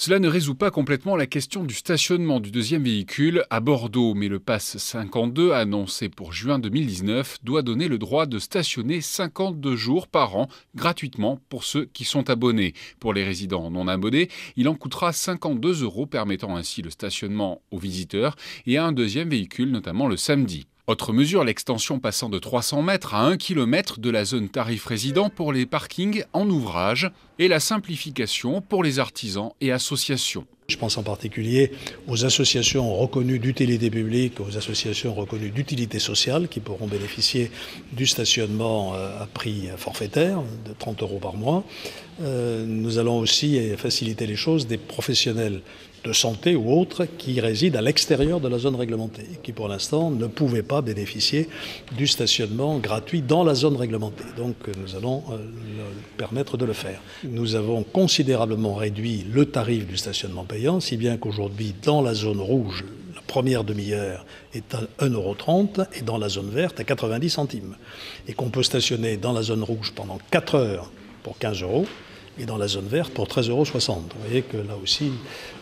Cela ne résout pas complètement la question du stationnement du deuxième véhicule à Bordeaux, mais le pass 52 annoncé pour juin 2019 doit donner le droit de stationner 52 jours par an gratuitement pour ceux qui sont abonnés. Pour les résidents non abonnés, il en coûtera 52 euros, permettant ainsi le stationnement aux visiteurs et à un deuxième véhicule, notamment le samedi. Autre mesure, l'extension passant de 300 mètres à 1 km de la zone tarif résident pour les parkings en ouvrage et la simplification pour les artisans et associations. Je pense en particulier aux associations reconnues d'utilité publique, aux associations reconnues d'utilité sociale qui pourront bénéficier du stationnement euh, à prix forfaitaire de 30 euros par mois. Euh, nous allons aussi euh, faciliter les choses des professionnels de santé ou autres qui résident à l'extérieur de la zone réglementée, qui pour l'instant ne pouvaient pas bénéficier du stationnement gratuit dans la zone réglementée. Donc euh, nous allons euh, permettre de le faire. Nous avons considérablement réduit le tarif du stationnement payant, si bien qu'aujourd'hui dans la zone rouge, la première demi-heure est à 1,30€ et dans la zone verte à 90 centimes. Et qu'on peut stationner dans la zone rouge pendant 4 heures pour 15 euros et dans la zone verte pour 13,60 euros. Vous voyez que là aussi,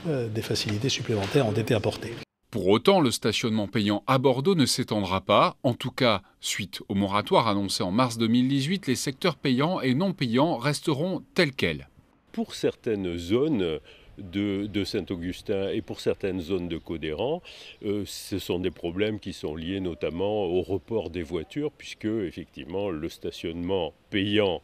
euh, des facilités supplémentaires ont été apportées. Pour autant, le stationnement payant à Bordeaux ne s'étendra pas. En tout cas, suite au moratoire annoncé en mars 2018, les secteurs payants et non payants resteront tels quels. Pour certaines zones, de, Saint-Augustin et pour certaines zones de Codéran, euh, ce sont des problèmes qui sont liés notamment au report des voitures, puisque effectivement le stationnement payant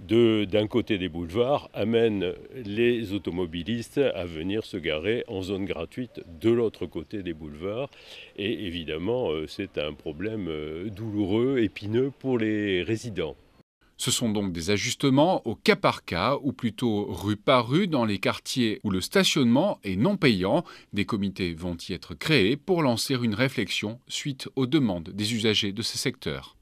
d'un côté des boulevards amène les automobilistes à venir se garer en zone gratuite de l'autre côté des boulevards. Et évidemment, euh, c'est un problème euh, douloureux, épineux pour les résidents. Ce sont donc des ajustements au cas par cas, ou plutôt rue par rue, dans les quartiers où le stationnement est non payant. Des comités vont y être créés pour lancer une réflexion suite aux demandes des usagers de ces secteurs.